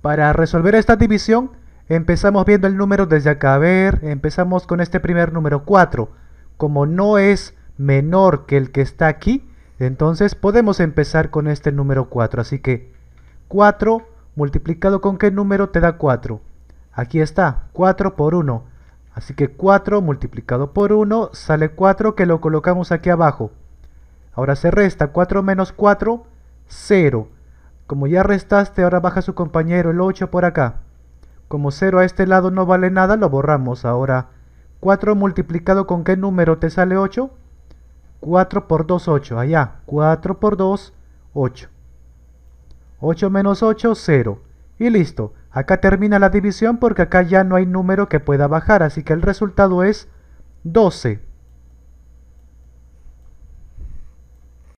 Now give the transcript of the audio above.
Para resolver esta división, empezamos viendo el número desde acá. A ver, empezamos con este primer número 4. Como no es menor que el que está aquí, entonces podemos empezar con este número 4. Así que 4 multiplicado con qué número te da 4. Aquí está, 4 por 1. Así que 4 multiplicado por 1 sale 4 que lo colocamos aquí abajo. Ahora se resta 4 menos 4, 0. Como ya restaste, ahora baja su compañero, el 8 por acá. Como 0 a este lado no vale nada, lo borramos. Ahora, 4 multiplicado con qué número te sale 8? 4 por 2, 8. Allá, 4 por 2, 8. 8 menos 8, 0. Y listo. Acá termina la división porque acá ya no hay número que pueda bajar, así que el resultado es 12.